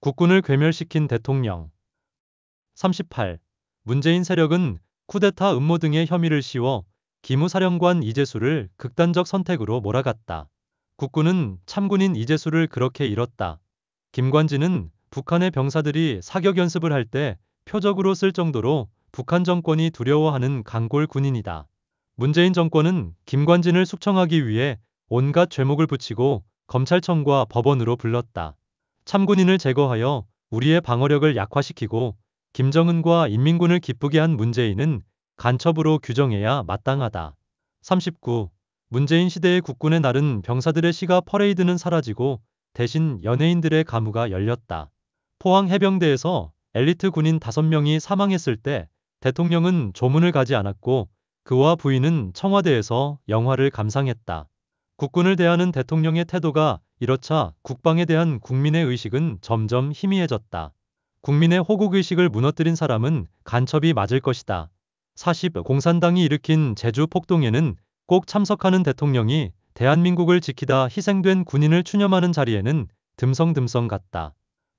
국군을 괴멸시킨 대통령. 38. 문재인 세력은 쿠데타 음모 등의 혐의를 씌워 기무사령관 이재수를 극단적 선택으로 몰아갔다. 국군은 참군인 이재수를 그렇게 잃었다. 김관진은 북한의 병사들이 사격 연습을 할 때 표적으로 쓸 정도로 북한 정권이 두려워하는 강골 군인이다. 문재인 정권은 김관진을 숙청하기 위해 온갖 죄목을 붙이고 검찰청과 법원으로 불렀다. 참군인을 제거하여 우리의 방어력을 약화시키고 김정은과 인민군을 기쁘게 한 문재인은 간첩으로 규정해야 마땅하다. 39. 문재인 시대의 국군의 날은 병사들의 시가 퍼레이드는 사라지고 대신 연예인들의 가무가 열렸다. 포항 해병대에서 엘리트 군인 5명이 사망했을 때 대통령은 조문을 가지 않았고 그와 부인은 청와대에서 영화를 감상했다. 국군을 대하는 대통령의 태도가 이렇자 국방에 대한 국민의 의식은 점점 희미해졌다. 국민의 호국의식을 무너뜨린 사람은 간첩이 맞을 것이다. 40. 공산당이 일으킨 제주 폭동에는 꼭 참석하는 대통령이 대한민국을 지키다 희생된 군인을 추념하는 자리에는 듬성듬성 갔다.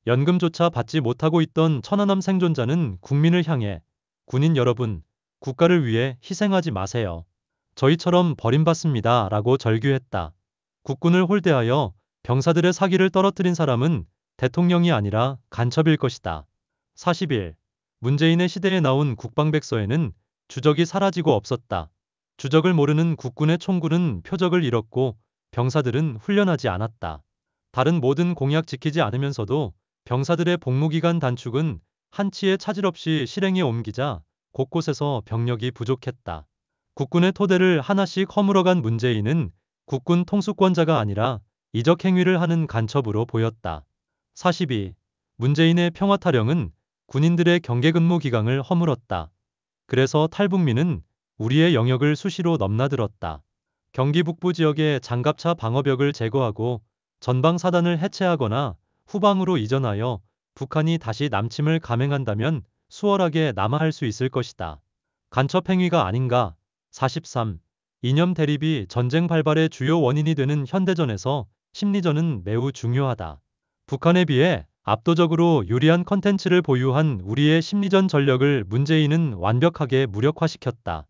연금조차 받지 못하고 있던 천안함 생존자는 국민을 향해 군인 여러분, 국가를 위해 희생하지 마세요. 저희처럼 버림받습니다. 라고 절규했다. 국군을 홀대하여 병사들의 사기를 떨어뜨린 사람은 대통령이 아니라 간첩일 것이다. 40일 문재인의 시대에 나온 국방백서에는 주적이 사라지고 없었다. 주적을 모르는 국군의 총군은 표적을 잃었고 병사들은 훈련하지 않았다. 다른 모든 공약 지키지 않으면서도 병사들의 복무기간 단축은 한치의 차질 없이 실행에 옮기자 곳곳에서 병력이 부족했다. 국군의 토대를 하나씩 허물어간 문재인은 국군 통수권자가 아니라 이적 행위를 하는 간첩으로 보였다. 42. 문재인의 평화 타령은 군인들의 경계 근무 기강을 허물었다. 그래서 탈북민은 우리의 영역을 수시로 넘나들었다. 경기 북부 지역의 장갑차 방어벽을 제거하고 전방 사단을 해체하거나 후방으로 이전하여 북한이 다시 남침을 감행한다면 수월하게 남하할 수 있을 것이다. 간첩 행위가 아닌가? 43. 이념 대립이 전쟁 발발의 주요 원인이 되는 현대전에서 심리전은 매우 중요하다. 북한에 비해 압도적으로 유리한 컨텐츠를 보유한 우리의 심리전 전력을 문재인은 완벽하게 무력화시켰다.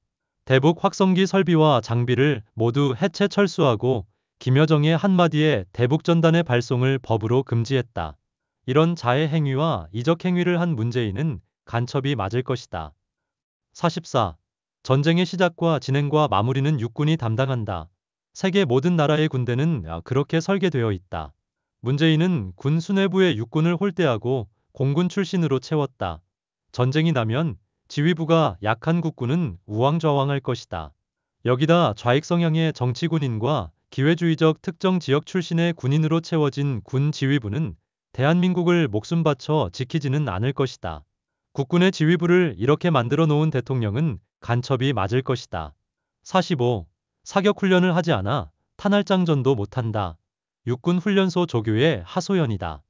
대북 확성기 설비와 장비를 모두 해체 철수하고 김여정의 한마디에 대북 전단의 발송을 법으로 금지했다. 이런 자해 행위와 이적 행위를 한 문재인은 간첩이 맞을 것이다. 44. 전쟁의 시작과 진행과 마무리는 육군이 담당한다. 세계 모든 나라의 군대는 아, 그렇게 설계되어 있다. 문재인은 군 수뇌부의 육군을 홀대하고 공군 출신으로 채웠다. 전쟁이 나면 지휘부가 약한 국군은 우왕좌왕할 것이다. 여기다 좌익 성향의 정치군인과 기회주의적 특정 지역 출신의 군인으로 채워진 군 지휘부는 대한민국을 목숨 바쳐 지키지는 않을 것이다. 국군의 지휘부를 이렇게 만들어 놓은 대통령은 간첩이 맞을 것이다. 45. 사격 훈련을 하지 않아 탄알장전도 못한다. 육군 훈련소 조교의 하소연이다.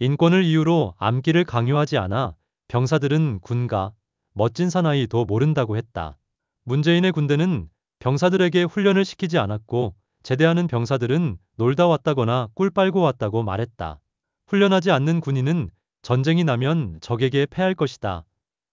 인권을 이유로 암기를 강요하지 않아 병사들은 군가 멋진 사나이도 모른다고 했다. 문재인의 군대는 병사들에게 훈련을 시키지 않았고 제대하는 병사들은 놀다 왔다거나 꿀 빨고 왔다고 말했다. 훈련하지 않는 군인은 전쟁이 나면 적에게 패할 것이다.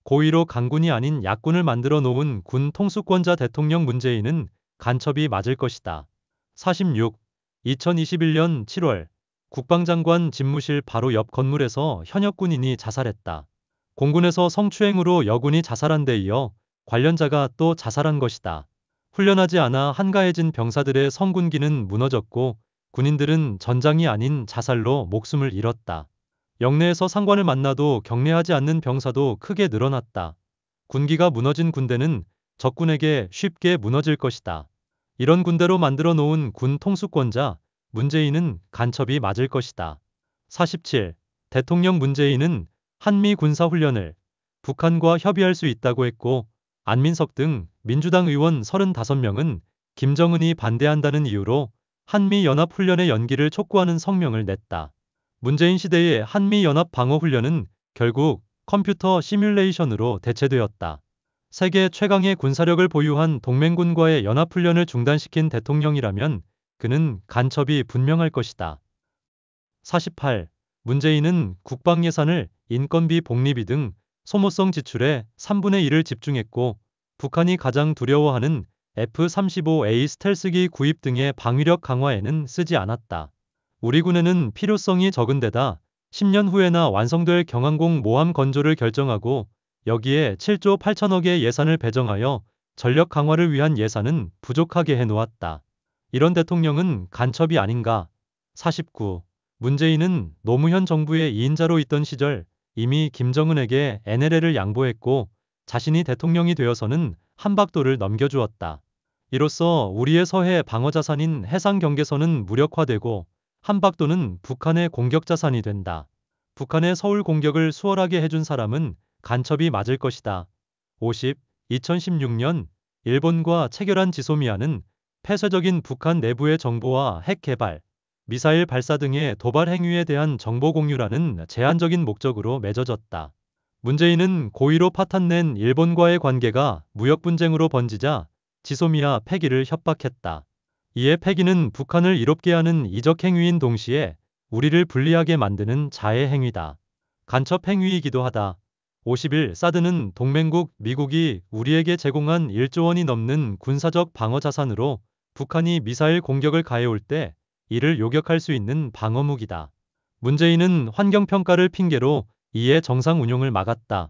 고의로 강군이 아닌 약군을 만들어 놓은 군 통수권자 대통령 문재인은 간첩이 맞을 것이다. 46. 2021년 7월 국방장관 집무실 바로 옆 건물에서 현역 군인이 자살했다. 공군에서 성추행으로 여군이 자살한 데 이어 관련자가 또 자살한 것이다. 훈련하지 않아 한가해진 병사들의 성군기는 무너졌고 군인들은 전장이 아닌 자살로 목숨을 잃었다. 영내에서 상관을 만나도 경례하지 않는 병사도 크게 늘어났다. 군기가 무너진 군대는 적군에게 쉽게 무너질 것이다. 이런 군대로 만들어 놓은 군 통수권자 문재인은 간첩이 맞을 것이다. 47. 대통령 문재인은 한미 군사훈련을 북한과 협의할 수 있다고 했고 안민석 등 민주당 의원 35명은 김정은이 반대한다는 이유로 한미연합훈련의 연기를 촉구하는 성명을 냈다. 문재인 시대의 한미연합방어훈련은 결국 컴퓨터 시뮬레이션으로 대체되었다. 세계 최강의 군사력을 보유한 동맹군과의 연합훈련을 중단시킨 대통령이라면 그는 간첩이 분명할 것이다. 48. 문재인은 국방 예산을 인건비 복리비 등 소모성 지출에 3분의 1을 집중했고 북한이 가장 두려워하는 F-35A 스텔스기 구입 등의 방위력 강화에는 쓰지 않았다. 우리 군에는 필요성이 적은 데다 10년 후에나 완성될 경항공 모함 건조를 결정하고 여기에 7조 8천억의 예산을 배정하여 전력 강화를 위한 예산은 부족하게 해놓았다. 이런 대통령은 간첩이 아닌가. 49. 문재인은 노무현 정부의 2인자로 있던 시절 이미 김정은에게 NLL을 양보했고 자신이 대통령이 되어서는 한박도를 넘겨주었다. 이로써 우리의 서해 방어자산인 해상경계선은 무력화되고 한박도는 북한의 공격자산이 된다. 북한의 서울 공격을 수월하게 해준 사람은 간첩이 맞을 것이다. 50. 2016년 일본과 체결한 지소미아는 폐쇄적인 북한 내부의 정보와 핵 개발, 미사일 발사 등의 도발 행위에 대한 정보 공유라는 제한적인 목적으로 맺어졌다. 문재인은 고의로 파탄낸 일본과의 관계가 무역 분쟁으로 번지자 지소미아 폐기를 협박했다. 이에 폐기는 북한을 이롭게 하는 이적 행위인 동시에 우리를 불리하게 만드는 자해 행위다. 간첩 행위이기도 하다. 50일 사드는 동맹국 미국이 우리에게 제공한 1조 원이 넘는 군사적 방어 자산으로 북한이 미사일 공격을 가해올 때 이를 요격할 수 있는 방어무기다. 문재인은 환경평가를 핑계로 이에 정상 운용을 막았다.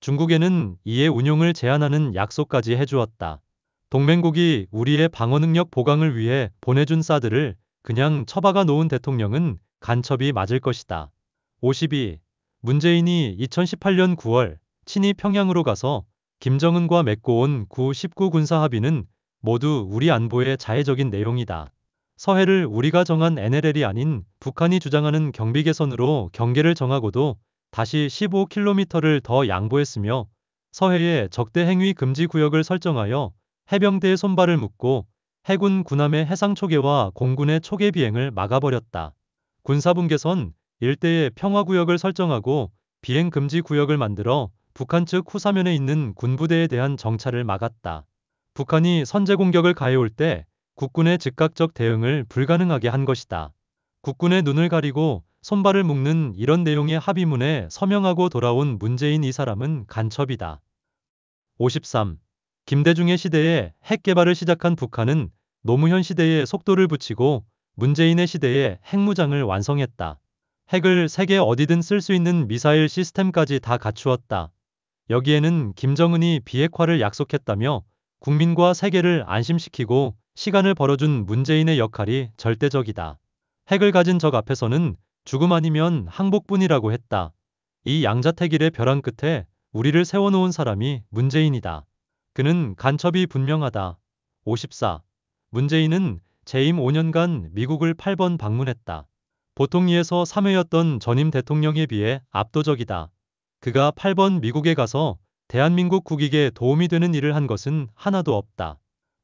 중국에는 이에 운용을 제한하는 약속까지 해주었다. 동맹국이 우리의 방어능력 보강을 위해 보내준 사드를 그냥 처박아 놓은 대통령은 간첩이 맞을 것이다. 52. 문재인이 2018년 9월 친이 평양으로 가서 김정은과 맺고 온 9, 19 군사 합의는 모두 우리 안보의 자해적인 내용이다. 서해를 우리가 정한 NLL이 아닌 북한이 주장하는 경비 개선으로 경계를 정하고도 다시 15km를 더 양보했으며 서해에 적대 행위 금지 구역을 설정하여 해병대의 손발을 묶고 해군 군함의 해상 초계와 공군의 초계 비행을 막아버렸다. 군사분계선 일대의 평화구역을 설정하고 비행금지 구역을 만들어 북한 측 후사면에 있는 군부대에 대한 정찰을 막았다. 북한이 선제 공격을 가해올 때 국군의 즉각적 대응을 불가능하게 한 것이다. 국군의 눈을 가리고 손발을 묶는 이런 내용의 합의문에 서명하고 돌아온 문재인 이 사람은 간첩이다. 53. 김대중의 시대에 핵 개발을 시작한 북한은 노무현 시대에 속도를 붙이고 문재인의 시대에 핵무장을 완성했다. 핵을 세계 어디든 쓸 수 있는 미사일 시스템까지 다 갖추었다. 여기에는 김정은이 비핵화를 약속했다며 국민과 세계를 안심시키고 시간을 벌어준 문재인의 역할이 절대적이다. 핵을 가진 적 앞에서는 죽음 아니면 항복뿐이라고 했다. 이 양자택일의 벼랑 끝에 우리를 세워놓은 사람이 문재인이다. 그는 간첩이 분명하다. 54. 문재인은 재임 5년간 미국을 8번 방문했다. 보통 2에서 3회였던 전임 대통령에 비해 압도적이다. 그가 8번 미국에 가서 대한민국 국익에 도움이 되는 일을 한 것은 하나도 없다.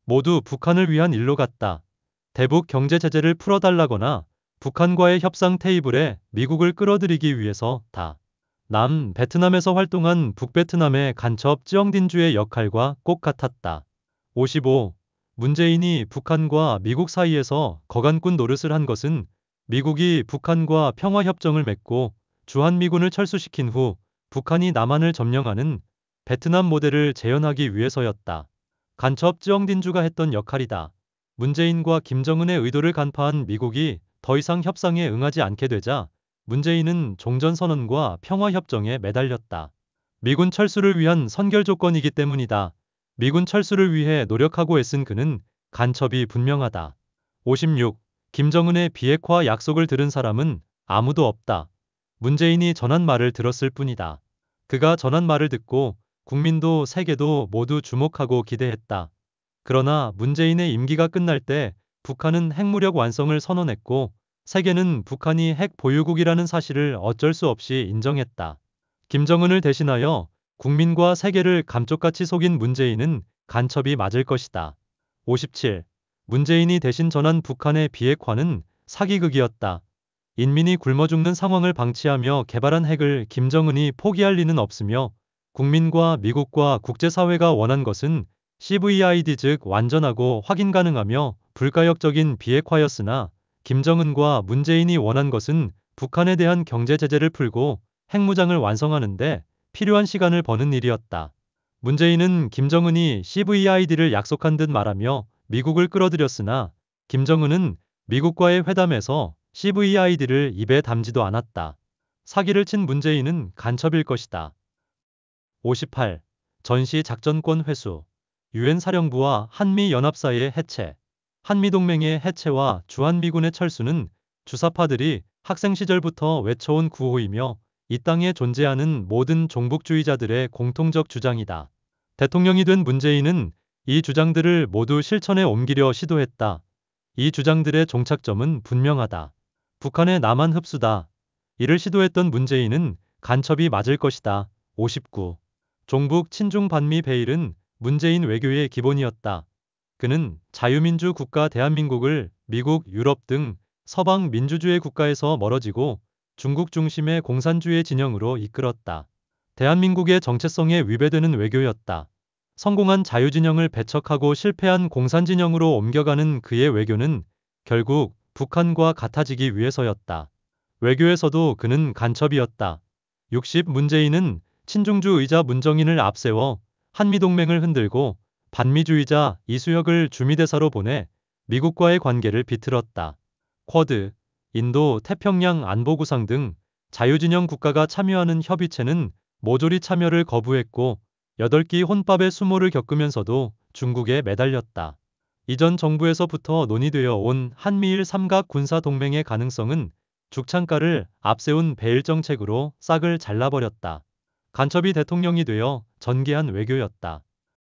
모두 북한을 위한 일로 갔다. 대북 경제 제재를 풀어달라거나 북한과의 협상 테이블에 미국을 끌어들이기 위해서 다. 남 베트남에서 활동한 북베트남의 간첩 쯔영딘주의 역할과 꼭 같았다. 55. 문재인이 북한과 미국 사이에서 거간꾼 노릇을 한 것은 미국이 북한과 평화협정을 맺고 주한미군을 철수시킨 후 북한이 남한을 점령하는 베트남 모델을 재현하기 위해서였다. 간첩 쯔영딘주가 했던 역할이다. 문재인과 김정은의 의도를 간파한 미국이 더 이상 협상에 응하지 않게 되자 문재인은 종전선언과 평화협정에 매달렸다. 미군 철수를 위한 선결 조건이기 때문이다. 미군 철수를 위해 노력하고 애쓴 그는 간첩이 분명하다. 56. 김정은의 비핵화 약속을 들은 사람은 아무도 없다. 문재인이 전한 말을 들었을 뿐이다. 그가 전한 말을 듣고 국민도 세계도 모두 주목하고 기대했다. 그러나 문재인의 임기가 끝날 때 북한은 핵무력 완성을 선언했고 세계는 북한이 핵 보유국이라는 사실을 어쩔 수 없이 인정했다. 김정은을 대신하여 국민과 세계를 감쪽같이 속인 문재인은 간첩이 맞을 것이다. 57. 문재인이 대신 전한 북한의 비핵화는 사기극이었다. 인민이 굶어 죽는 상황을 방치하며 개발한 핵을 김정은이 포기할 리는 없으며 국민과 미국과 국제사회가 원한 것은 CVID 즉 완전하고 확인 가능하며 불가역적인 비핵화였으나 김정은과 문재인이 원한 것은 북한에 대한 경제 제재를 풀고 핵무장을 완성하는데 필요한 시간을 버는 일이었다. 문재인은 김정은이 CVID를 약속한 듯 말하며 미국을 끌어들였으나 김정은은 미국과의 회담에서 CVID를 입에 담지도 않았다. 사기를 친 문재인은 간첩일 것이다. 58. 전시 작전권 회수. 유엔 사령부와 한미 연합 사이의 해체. 한미 동맹의 해체와 주한미군의 철수는 주사파들이 학생 시절부터 외쳐온 구호이며 이 땅에 존재하는 모든 종북주의자들의 공통적 주장이다. 대통령이 된 문재인은 이 주장들을 모두 실천에 옮기려 시도했다. 이 주장들의 종착점은 분명하다. 북한의 남한 흡수다. 이를 시도했던 문재인은 간첩이 맞을 것이다. 59. 종북 친중 반미 베일은 문재인 외교의 기본이었다. 그는 자유민주 국가 대한민국을 미국, 유럽 등 서방 민주주의 국가에서 멀어지고 중국 중심의 공산주의 진영으로 이끌었다. 대한민국의 정체성에 위배되는 외교였다. 성공한 자유진영을 배척하고 실패한 공산진영으로 옮겨가는 그의 외교는 결국 북한과 같아지기 위해서였다. 외교에서도 그는 간첩이었다. 60 문재인은 친중주의자 문정인을 앞세워 한미동맹을 흔들고 반미주의자 이수혁을 주미대사로 보내 미국과의 관계를 비틀었다. 쿼드, 인도, 태평양 안보구상 등 자유진영 국가가 참여하는 협의체는 모조리 참여를 거부했고 8끼 혼밥의 수모를 겪으면서도 중국에 매달렸다. 이전 정부에서부터 논의되어 온 한미일 삼각 군사 동맹의 가능성은 죽창가를 앞세운 배일 정책으로 싹을 잘라버렸다. 간첩이 대통령이 되어 전개한 외교였다.